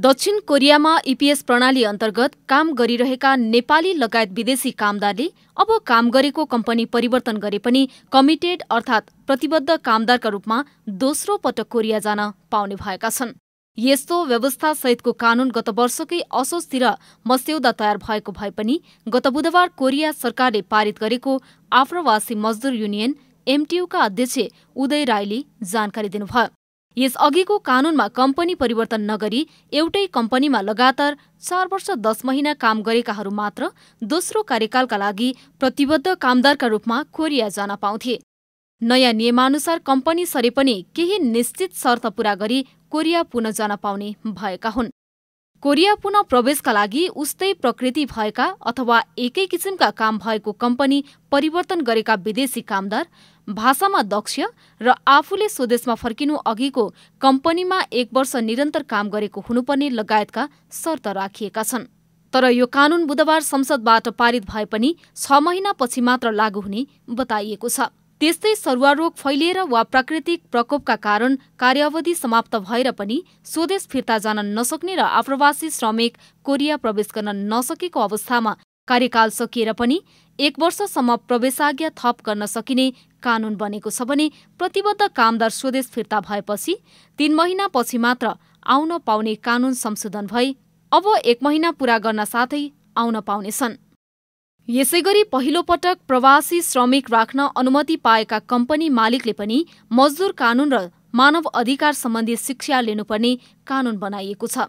दक्षिण कोरियामा इपिएस प्रणाली अन्तर्गत काम गरिरहेका नेपाली लगायत विदेशी कामदारले अब काम गरेको कम्पनी परिवर्तन गरे पनि कमिटेड अर्थात् प्रतिबद्ध कामदारका रूपमा दोस्रो पटक कोरिया जान पाउने भएका छन् यस्तो व्यवस्था सहितको कानून गत वर्षकै असोजतिर मस्यौदा तयार भएको भए पनि गत बुधबार कोरिया सरकारले पारित गरेको आप्रवासी मजदुर युनियन एमटियुका अध्यक्ष उदय राईले जानकारी दिनुभयो अघिको कानूनमा कम्पनी परिवर्तन नगरी एउटै कम्पनीमा लगातार चार वर्ष दस महिना काम गरेकाहरू मात्र दोस्रो कार्यकालका लागि प्रतिबद्ध कामदारका रूपमा कोरिया जान पाउँथे नयाँ नियमानुसार कम्पनी सरे पनि केही निश्चित शर्त पूरा गरी कोरिया पुनः जान पाउने भएका हुन् कोरिया पुनः प्रवेशका लागि उस्तै प्रकृति भएका अथवा एकै किसिमका काम भएको कम्पनी परिवर्तन गरेका विदेशी कामदार भाषामा दक्ष र आफूले स्वदेशमा फर्किनु अघिको कम्पनीमा एक वर्ष निरन्तर काम गरेको हुनुपर्ने लगायतका शर्त राखिएका छन् तर यो कानून बुधबार संसदबाट पारित भए पनि छ महिनापछि मात्र लागू हुने बताइएको छ त्यस्तै सरुवारोग फैलिएर वा प्राकृतिक प्रकोपका कारण कार्यावधि समाप्त भएर पनि स्वदेश फिर्ता जान नसक्ने र आप्रवासी श्रमिक कोरिया प्रवेश गर्न नसकेको अवस्थामा कार्यकाल सकिएर पनि एक वर्षसम्म प्रवेशाज्ञा थप गर्न सकिने कानून बनेको छ भने प्रतिबद्ध कामदार स्वदेश फिर्ता भएपछि तीन महिनापछि मात्र आउन पाउने कानून संशोधन भए अब एक महिना पूरा गर्न साथै आउन पाउनेछन् यसै गरी पहिलोपटक प्रवासी श्रमिक राख्न अनुमति पाएका कम्पनी मालिकले पनि मजदुर कानून र मानव अधिकार सम्बन्धी शिक्षा लिनुपर्ने कानून बनाइएको छ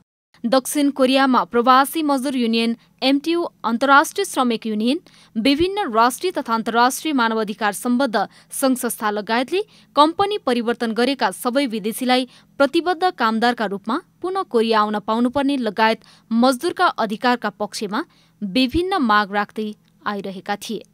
दक्षिण कोरियामा प्रवासी मजदुर युनियन एमटियु अन्तर्राष्ट्रिय श्रमिक युनियन विभिन्न राष्ट्रिय तथा अन्तर्राष्ट्रिय मानवाधिकार सम्बद्ध सङ्घ संस्था लगायतले कम्पनी परिवर्तन गरेका सबै विदेशीलाई प्रतिबद्ध कामदारका रूपमा पुनः कोरिया आउन पाउनुपर्ने लगायत मजदुरका अधिकारका पक्षमा विभिन्न माग राख्दै आइरहेका थिए